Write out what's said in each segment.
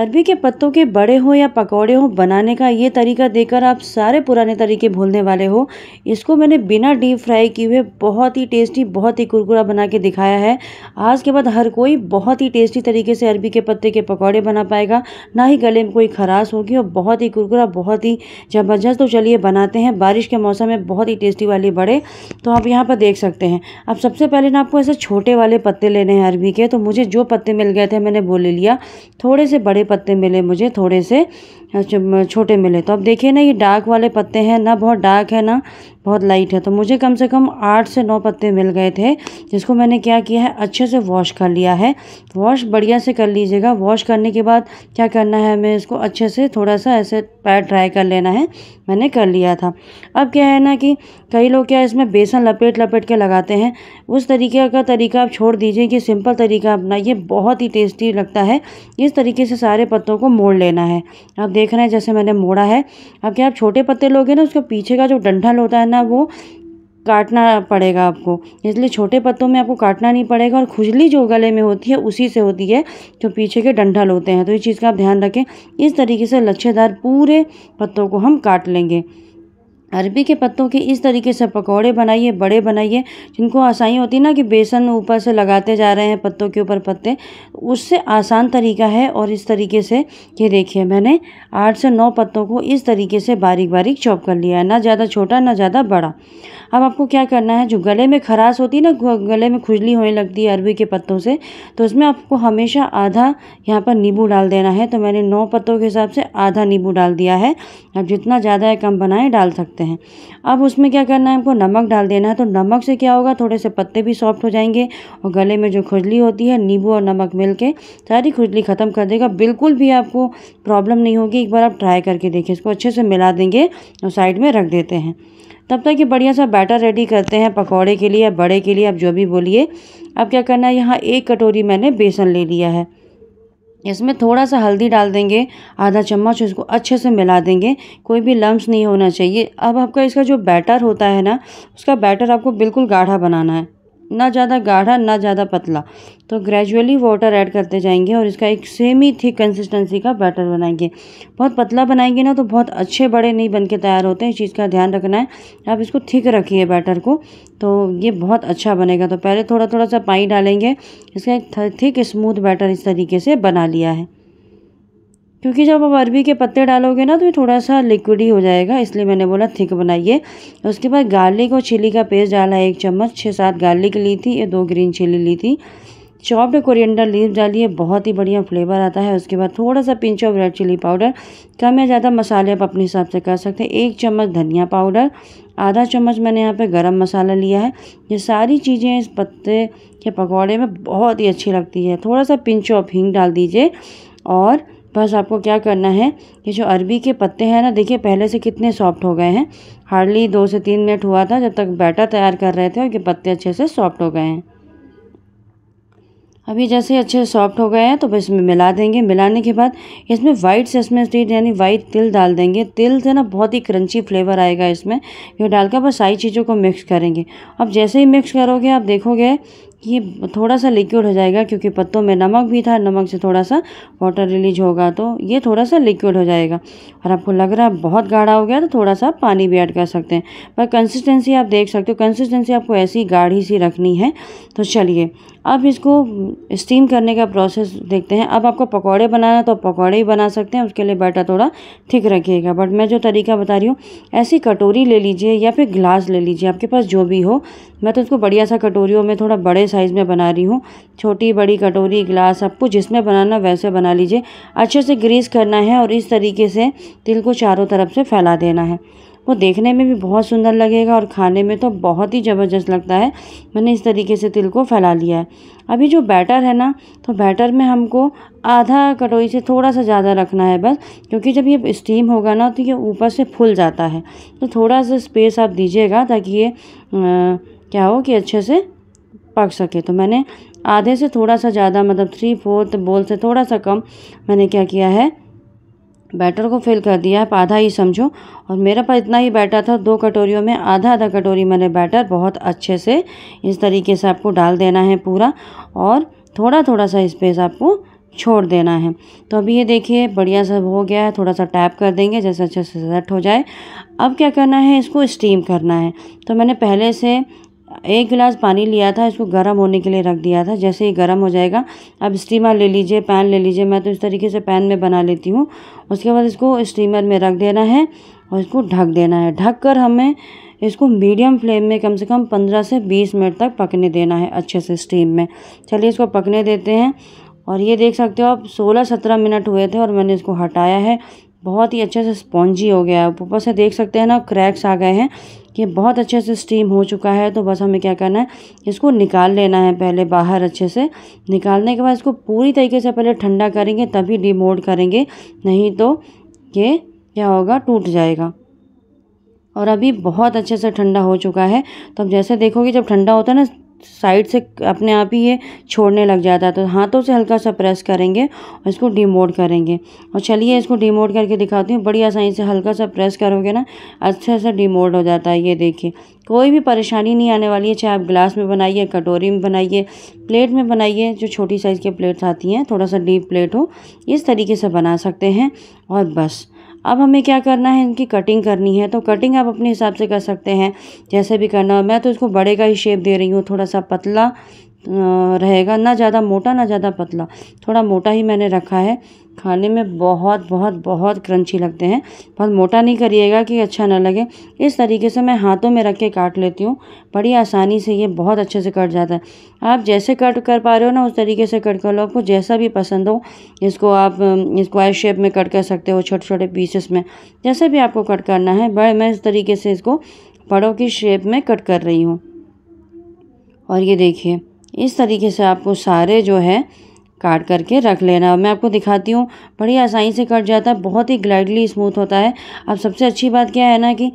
अरबी के पत्तों के बड़े हो या पकौड़े हो बनाने का ये तरीका देकर आप सारे पुराने तरीके भूलने वाले हो इसको मैंने बिना डीप फ्राई किए हुए बहुत ही टेस्टी बहुत ही कुरकुरा बना के दिखाया है आज के बाद हर कोई बहुत ही टेस्टी तरीके से अरबी के पत्ते के पकौड़े बना पाएगा ना ही गले में कोई खराश होगी और बहुत ही कुरकुरा बहुत ही ज़बरदस्त तो चलिए बनाते हैं बारिश के मौसम में बहुत ही टेस्टी वाले बड़े तो आप यहाँ पर देख सकते हैं अब सबसे पहले ना आपको ऐसे छोटे वाले पत्ते लेने हैं अरबी के तो मुझे जो पत्ते मिल गए थे मैंने वो ले लिया थोड़े से बड़े पत्ते मिले मुझे थोड़े से छोटे मिले तो अब देखिए ना ये डार्क वाले पत्ते हैं ना बहुत डार्क है ना बहुत लाइट है तो मुझे कम से कम आठ से नौ पत्ते मिल गए थे जिसको मैंने क्या किया है अच्छे से वॉश कर लिया है वॉश बढ़िया से कर लीजिएगा वॉश करने के बाद क्या करना है हमें इसको अच्छे से थोड़ा सा ऐसे पैर ड्राई कर लेना है मैंने कर लिया था अब क्या है ना कि कई लोग क्या इसमें बेसन लपेट लपेट के लगाते हैं उस तरीके का तरीका आप छोड़ दीजिए कि सिंपल तरीका अपना ये बहुत ही टेस्टी लगता है इस तरीके से सारे पत्तों को मोड़ लेना है अब देख रहे हैं जैसे मैंने मोड़ा है अब क्या आप छोटे पत्ते लोगे ना उसका पीछे का जो डंठल होता है ना वो काटना पड़ेगा आपको इसलिए छोटे पत्तों में आपको काटना नहीं पड़ेगा और खुजली जो गले में होती है उसी से होती है जो पीछे के डंठल होते हैं तो इस चीज़ का आप ध्यान रखें इस तरीके से लच्छेदार पूरे पत्तों को हम काट लेंगे अरबी के पत्तों के इस तरीके से पकौड़े बनाइए बड़े बनाइए जिनको आसानी होती है ना कि बेसन ऊपर से लगाते जा रहे हैं पत्तों के ऊपर पत्ते उससे आसान तरीका है और इस तरीके से ये देखिए मैंने आठ से नौ पत्तों को इस तरीके से बारीक बारीक चॉप कर लिया है ना ज़्यादा छोटा ना ज़्यादा बड़ा अब आपको क्या करना है जो गले में खराश होती है ना गले में खुजली होने लगती है अरबी के पत्तों से तो उसमें आपको हमेशा आधा यहाँ पर नींबू डाल देना है तो मैंने नौ पत्तों के हिसाब से आधा नींबू डाल दिया है अब जितना ज़्यादा है कम बनाएँ डाल सकते सकते हैं अब उसमें क्या करना है हमको नमक डाल देना है तो नमक से क्या होगा थोड़े से पत्ते भी सॉफ्ट हो जाएंगे और गले में जो खुजली होती है नींबू और नमक मिल के सारी खुजली ख़त्म कर देगा बिल्कुल भी आपको प्रॉब्लम नहीं होगी एक बार आप ट्राई करके देखें इसको अच्छे से मिला देंगे और साइड में रख देते हैं तब तक ये बढ़िया सा बैटर रेडी करते हैं पकौड़े के लिए या बड़े के लिए आप जो भी बोलिए अब क्या करना है यहाँ एक कटोरी मैंने बेसन ले लिया है इसमें थोड़ा सा हल्दी डाल देंगे आधा चम्मच इसको अच्छे से मिला देंगे कोई भी लम्स नहीं होना चाहिए अब आपका इसका जो बैटर होता है ना उसका बैटर आपको बिल्कुल गाढ़ा बनाना है ना ज़्यादा गाढ़ा ना ज़्यादा पतला तो ग्रेजुअली वाटर ऐड करते जाएंगे और इसका एक सेम ही थिक कंसिस्टेंसी का बैटर बनाएंगे बहुत पतला बनाएंगे ना तो बहुत अच्छे बड़े नहीं बन के तैयार होते हैं इस चीज़ का ध्यान रखना है आप इसको थिक रखिए बैटर को तो ये बहुत अच्छा बनेगा तो पहले थोड़ा थोड़ा सा पानी डालेंगे इसका एक थिक स्मूथ बैटर इस तरीके से बना लिया है क्योंकि जब आप अरबी के पत्ते डालोगे ना तो ये थोड़ा सा लिक्विड ही हो जाएगा इसलिए मैंने बोला थिक बनाइए उसके बाद गार्लिक और चिली का पेस्ट डाला है एक चम्मच छः सात गार्लिक ली थी ये दो ग्रीन चिली ली थी चॉप्ड कोरिएंडर लीव डालिए बहुत ही बढ़िया फ्लेवर आता है उसके बाद थोड़ा सा pinch of red chilli powder कम या ज़्यादा मसाले आप अपने हिसाब से कर सकते हैं एक चम्मच धनिया पाउडर आधा चम्मच मैंने यहाँ पे गरम मसाला लिया है ये सारी चीज़ें इस पत्ते के पकौड़े में बहुत ही अच्छी लगती है थोड़ा सा पिंच ऑफ हींग डाल दीजिए और बस आपको क्या करना है ये जो अरबी के पत्ते हैं ना देखिए पहले से कितने सॉफ्ट हो गए हैं हार्डली दो से तीन मिनट हुआ था जब तक बैटर तैयार कर रहे थे और ये पत्ते अच्छे से सॉफ्ट हो गए हैं अभी जैसे अच्छे से सॉफ्ट हो गए हैं तो बस इसमें मिला देंगे मिलाने के बाद इसमें वाइट सेसमे सीड यानी वाइट तिल डाल देंगे तिल से ना बहुत ही क्रंची फ्लेवर आएगा इसमें ये डालकर बस सारी चीज़ों को मिक्स करेंगे अब जैसे ही मिक्स करोगे आप देखोगे ये थोड़ा सा लिक्विड हो जाएगा क्योंकि पत्तों में नमक भी था नमक से थोड़ा सा वाटर रिलीज होगा तो ये थोड़ा सा लिक्विड हो जाएगा और आपको लग रहा है बहुत गाढ़ा हो गया तो थोड़ा सा पानी भी ऐड कर सकते हैं पर कंसिस्टेंसी आप देख सकते हो कंसिस्टेंसी आपको ऐसी गाढ़ी सी रखनी है तो चलिए अब इसको स्टीम करने का प्रोसेस देखते हैं अब आपको पकौड़े बनाना तो पकौड़े ही बना सकते हैं उसके लिए बैटर थोड़ा थिक रखिएगा बट मैं जो तरीका बता रही हूँ ऐसी कटोरी ले लीजिए या फिर ग्लास ले लीजिए आपके पास जो भी हो मैं तो उसको बढ़िया सा कटोरियों में थोड़ा बड़े साइज़ में बना रही हूँ छोटी बड़ी कटोरी गिलास आपको जिसमें बनाना वैसे बना लीजिए अच्छे से ग्रीस करना है और इस तरीके से तिल को चारों तरफ से फैला देना है वो देखने में भी बहुत सुंदर लगेगा और खाने में तो बहुत ही ज़बरदस्त लगता है मैंने इस तरीके से तिल को फैला लिया है अभी जो बैटर है ना तो बैटर में हमको आधा कटोरी से थोड़ा सा ज़्यादा रखना है बस क्योंकि जब ये स्टीम होगा ना तो ये ऊपर से फूल जाता है तो थोड़ा सा स्पेस आप दीजिएगा ताकि ये आ, क्या हो कि अच्छे से पक सके तो मैंने आधे से थोड़ा सा ज़्यादा मतलब थ्री फोर्थ बोल से थोड़ा सा कम मैंने क्या किया है बैटर को फिल कर दिया आप आधा ही समझो और मेरे पास इतना ही बैटर था दो कटोरियों में आधा आधा कटोरी मैंने बैटर बहुत अच्छे से इस तरीके से आपको डाल देना है पूरा और थोड़ा थोड़ा सा स्पेस आपको छोड़ देना है तो अभी ये देखिए बढ़िया सा हो गया है थोड़ा सा टैप कर देंगे जैसे अच्छे से सेट हो जाए अब क्या करना है इसको स्टीम करना है तो मैंने पहले से एक गिलास पानी लिया था इसको गर्म होने के लिए रख दिया था जैसे ही गर्म हो जाएगा अब स्टीमर ले लीजिए पैन ले लीजिए मैं तो इस तरीके से पैन में बना लेती हूँ उसके बाद इसको स्टीमर में रख देना है और इसको ढक देना है ढक कर हमें इसको मीडियम फ्लेम में कम से कम पंद्रह से बीस मिनट तक पकने देना है अच्छे से स्टीम में चलिए इसको पकने देते हैं और ये देख सकते हो आप सोलह सत्रह मिनट हुए थे और मैंने इसको हटाया है बहुत ही अच्छे से स्पॉन्जी हो गया है ऊपर से देख सकते हैं ना क्रैक्स आ गए हैं कि बहुत अच्छे से स्टीम हो चुका है तो बस हमें क्या करना है इसको निकाल लेना है पहले बाहर अच्छे से निकालने के बाद इसको पूरी तरीके से पहले ठंडा करेंगे तभी डिमोल्ड करेंगे नहीं तो ये क्या होगा टूट जाएगा और अभी बहुत अच्छे से ठंडा हो चुका है तो अब जैसे देखोगे जब ठंडा होता है ना साइड से अपने आप ही ये छोड़ने लग जाता है तो हाथों से हल्का सा प्रेस करेंगे और इसको डिमोट करेंगे और चलिए इसको डिमोट करके दिखाती हूँ बड़ी आसानी से हल्का सा प्रेस करोगे ना अच्छे से डिमोट हो जाता है ये देखिए कोई भी परेशानी नहीं आने वाली है चाहे आप ग्लास में बनाइए कटोरी में बनाइए प्लेट में बनाइए जो छोटी साइज़ की प्लेट्स आती हैं थोड़ा सा डीप प्लेट हो इस तरीके से बना सकते हैं और बस अब हमें क्या करना है इनकी कटिंग करनी है तो कटिंग आप अपने हिसाब से कर सकते हैं जैसे भी करना हो मैं तो इसको बड़े का ही शेप दे रही हूँ थोड़ा सा पतला रहेगा ना ज़्यादा मोटा ना ज़्यादा पतला थोड़ा मोटा ही मैंने रखा है खाने में बहुत बहुत बहुत क्रंची लगते हैं बहुत मोटा नहीं करिएगा कि अच्छा ना लगे इस तरीके से मैं हाथों में रख के काट लेती हूँ बड़ी आसानी से ये बहुत अच्छे से कट जाता है आप जैसे कट कर पा रहे हो ना उस तरीके से कट कर लो आपको जैसा भी पसंद हो इसको आप स्क्वायर शेप में कट कर सकते हो छोटे छोटे पीसेस में जैसे भी आपको कट करना है बड़े मैं इस तरीके से इसको पड़ों की शेप में कट कर रही हूँ और ये देखिए इस तरीके से आपको सारे जो है काट करके रख लेना मैं आपको दिखाती हूँ बड़ी आसानी से कट जाता है बहुत ही ग्लाइडली स्मूथ होता है अब सबसे अच्छी बात क्या है ना कि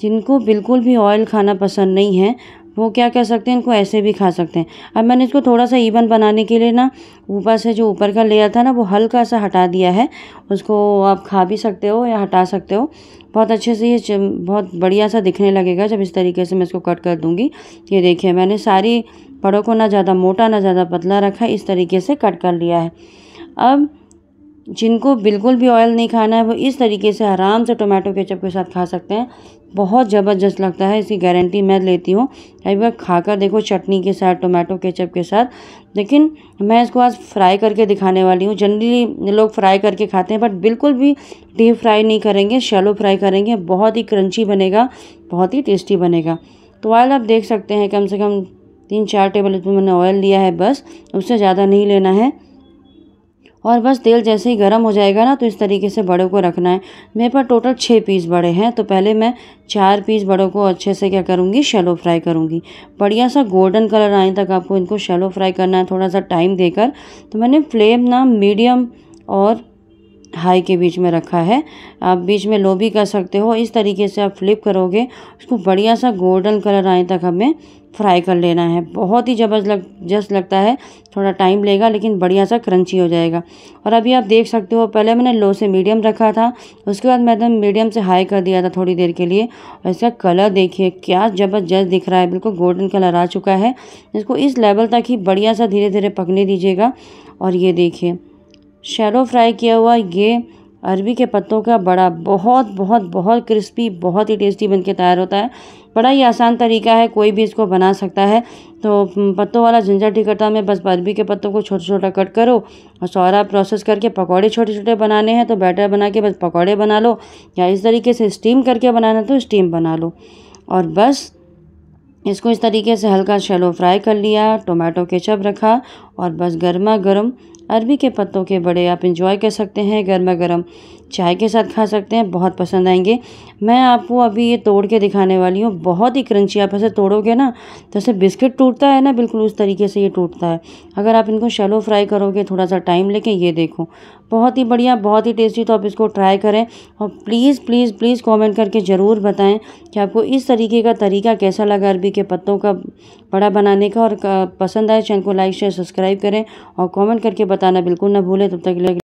जिनको बिल्कुल भी ऑयल खाना पसंद नहीं है वो क्या कर सकते हैं इनको ऐसे भी खा सकते हैं अब मैंने इसको थोड़ा सा ईवन बनाने के लिए ना ऊपर से जो ऊपर का लेयर था ना वो हल्का सा हटा दिया है उसको आप खा भी सकते हो या हटा सकते हो बहुत अच्छे से ये बहुत बढ़िया सा दिखने लगेगा जब इस तरीके से मैं इसको कट कर दूँगी ये देखिए मैंने सारी पड़ों को ना ज़्यादा मोटा ना ज़्यादा पतला रखा इस तरीके से कट कर लिया है अब जिनको बिल्कुल भी ऑयल नहीं खाना है वो इस तरीके से आराम से टोमेटो केचप के साथ खा सकते हैं बहुत ज़बरदस्त लगता है इसकी गारंटी मैं लेती हूँ कई बार खा कर देखो चटनी के साथ टोमेटो केचप के साथ लेकिन मैं इसको आज फ्राई करके दिखाने वाली हूँ जनरली लोग फ्राई करके खाते हैं बट बिल्कुल भी डीप फ्राई नहीं करेंगे शैलो फ्राई करेंगे बहुत ही क्रंची बनेगा बहुत ही टेस्टी बनेगा तो ऑयल आप देख सकते हैं कम से कम तीन चार टेबल स्पून मैंने ऑयल लिया है बस उससे ज़्यादा नहीं लेना है और बस तेल जैसे ही गर्म हो जाएगा ना तो इस तरीके से बड़ों को रखना है मेरे पास टोटल छः पीस बड़े हैं तो पहले मैं चार पीस बड़ों को अच्छे से क्या करूँगी शेलो फ्राई करूँगी बढ़िया सा गोल्डन कलर आने तक आपको इनको शेलो फ्राई करना है थोड़ा सा टाइम देकर तो मैंने फ्लेम ना मीडियम और हाई के बीच में रखा है आप बीच में लो भी कर सकते हो इस तरीके से आप फ्लिप करोगे उसको बढ़िया सा गोल्डन कलर आने तक हमें फ्राई कर लेना है बहुत ही जबरदस्त लग जस्ट लगता है थोड़ा टाइम लेगा लेकिन बढ़िया सा क्रंची हो जाएगा और अभी आप देख सकते हो पहले मैंने लो से मीडियम रखा था उसके बाद मैंने मीडियम से हाई कर दिया था थोड़ी देर के लिए और इसका कलर देखिए क्या ज़बरदस्त दिख रहा है बिल्कुल गोल्डन कलर आ चुका है इसको इस लेवल तक ही बढ़िया सा धीरे धीरे पकने दीजिएगा और ये देखिए शैलो फ्राई किया हुआ ये अरबी के पत्तों का बड़ा बहुत बहुत बहुत क्रिस्पी बहुत ही टेस्टी बनके तैयार होता है बड़ा ही आसान तरीका है कोई भी इसको बना सकता है तो पत्तों वाला झंझर टिकटा में बस अरबी के पत्तों को छोटा छोटा कट करो और सौरा प्रोसेस करके पकौड़े छोटे छोटे बनाने हैं तो बैटर बना के बस पकौड़े बना लो या इस तरीके से स्टीम करके बनाना तो स्टीम बना लो और बस इसको इस तरीके से हल्का शैलो फ्राई कर लिया टोमेटो केचप रखा और बस गर्मा गर्म अरबी के पत्तों के बड़े आप इंजॉय कर सकते हैं गर्मा गर्म चाय के साथ खा सकते हैं बहुत पसंद आएंगे मैं आपको अभी ये तोड़ के दिखाने वाली हूँ बहुत ही क्रंची आप ऐसे तोड़ोगे ना जैसे तो बिस्किट टूटता है ना बिल्कुल उस तरीके से ये टूटता है अगर आप इनको शेलो फ्राई करोगे थोड़ा सा टाइम लेके ये देखो बहुत ही बढ़िया बहुत ही टेस्टी तो आप इसको ट्राई करें और प्लीज़ प्लीज़ प्लीज़ कॉमेंट करके ज़रूर बताएँ कि आपको इस तरीके का तरीका कैसा लगा अरबी के पत्तों का बड़ा बनाने का और पसंद आए चैनल को लाइक शेयर सब्सक्राइब करें और कॉमेंट करके बताना बिल्कुल ना भूलें तब तक के लिए